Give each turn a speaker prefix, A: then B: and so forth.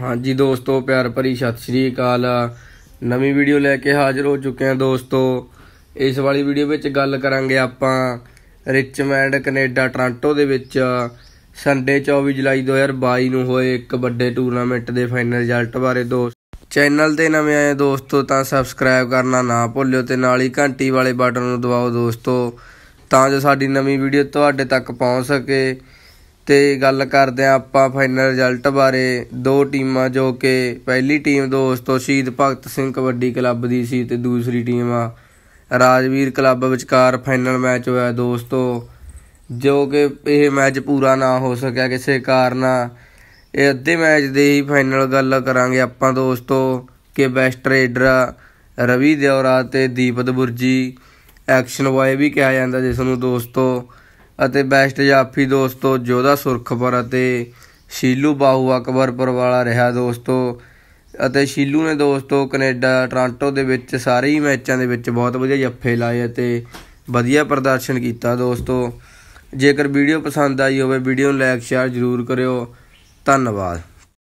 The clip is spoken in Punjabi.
A: ਹਾਂਜੀ ਦੋਸਤੋ ਪਿਆਰ ਭਰੀ ਸਤਿ ਸ੍ਰੀ ਅਕਾਲ ਨਵੀਂ ਵੀਡੀਓ ਲੈ ਕੇ ਹਾਜ਼ਰ ਹੋ ਚੁੱਕੇ ਹਾਂ ਦੋਸਤੋ ਇਸ ਵਾਲੀ ਵੀਡੀਓ ਵਿੱਚ ਗੱਲ ਕਰਾਂਗੇ ਆਪਾਂ ਰਿਚਮੈਂਡ ਕੈਨੇਡਾ ਟੋਰਾਂਟੋ ਦੇ ਵਿੱਚ ਸੰਡੇ 24 ਜੁਲਾਈ 2022 ਨੂੰ ਹੋਏ ਇੱਕ ਵੱਡੇ ਟੂਰਨਾਮੈਂਟ ਦੇ ਫਾਈਨਲ ਰਿਜ਼ਲਟ ਬਾਰੇ ਦੋਸਤ ਚੈਨਲ ਤੇ ਨਵੇਂ ਆਏ ਦੋਸਤੋ ਤਾਂ ਸਬਸਕ੍ਰਾਈਬ ਕਰਨਾ ਨਾ ਭੁੱਲਿਓ ਤੇ ਨਾਲ ਹੀ ਘੰਟੀ ਵਾਲੇ ਬਟਨ ਨੂੰ ਦਬਾਓ ਦੋਸਤੋ ਤਾਂ ਜੋ ਸਾਡੀ ਨਵੀਂ ਵੀਡੀਓ ਤੁਹਾਡੇ ਤੱਕ ਪਹੁੰਚ ਸਕੇ ਤੇ ਗੱਲ ਕਰਦੇ ਆ ਆਪਾਂ ਫਾਈਨਲ ਰਿਜ਼ਲਟ ਬਾਰੇ ਦੋ ਟੀਮਾਂ ਜੋ ਕਿ ਪਹਿਲੀ ਟੀਮ ਦੋਸਤੋ ਸ਼ਹੀਦ ਭਗਤ ਸਿੰਘ ਕਬੱਡੀ ਕਲੱਬ ਦੀ ਸੀ ਤੇ ਦੂਸਰੀ ਟੀਮ ਆ ਰਾਜਵੀਰ ਕਲੱਬ ਵਿਚਕਾਰ ਫਾਈਨਲ ਮੈਚ ਹੋਇਆ ਦੋਸਤੋ ਜੋ ਕਿ ਇਹ ਮੈਚ ਪੂਰਾ ਨਾ ਹੋ ਸਕਿਆ ਕਿਸੇ ਕਾਰਨ ਇਹ ਅੱਧੇ ਮੈਚ ਦੇ ਹੀ ਫਾਈਨਲ ਗੱਲ ਕਰਾਂਗੇ ਆਪਾਂ ਦੋਸਤੋ ਕਿ ਬੈਸਟ ਰੇਡਰ ਰਵੀ ਦਿਉਰਾ ਤੇ ਦੀਪਤ ਬੁਰਜੀ ਐਕਸ਼ਨ ਬॉय ਵੀ ਕਿਹਾ ਜਾਂਦਾ ਜਿਸ ਨੂੰ ਦੋਸਤੋ ਅਤੇ ਬੈਸਟ ਜਾਫੀ ਦੋਸਤੋ ਜੋਦਾ ਸੁਰਖਪੁਰ ਅਤੇ ਸ਼ੀਲੂ ਬਾਹੂ ਅਕਬਰਪੁਰ ਵਾਲਾ ਰਿਹਾ ਦੋਸਤੋ ਅਤੇ ਸ਼ੀਲੂ ਨੇ ਦੋਸਤੋ ਕੈਨੇਡਾ ਟ੍ਰਾਂਟੋ ਦੇ ਵਿੱਚ ਸਾਰੇ ਹੀ ਮੈਚਾਂ ਦੇ ਵਿੱਚ ਬਹੁਤ ਵਧੀਆ ਜੱਫੇ ਲਾਏ ਅਤੇ ਵਧੀਆ ਪ੍ਰਦਰਸ਼ਨ ਕੀਤਾ ਦੋਸਤੋ ਜੇਕਰ ਵੀਡੀਓ ਪਸੰਦ ਆਈ ਹੋਵੇ ਵੀਡੀਓ ਨੂੰ ਲਾਈਕ ਸ਼ੇਅਰ ਜ਼ਰੂਰ ਕਰਿਓ ਧੰਨਵਾਦ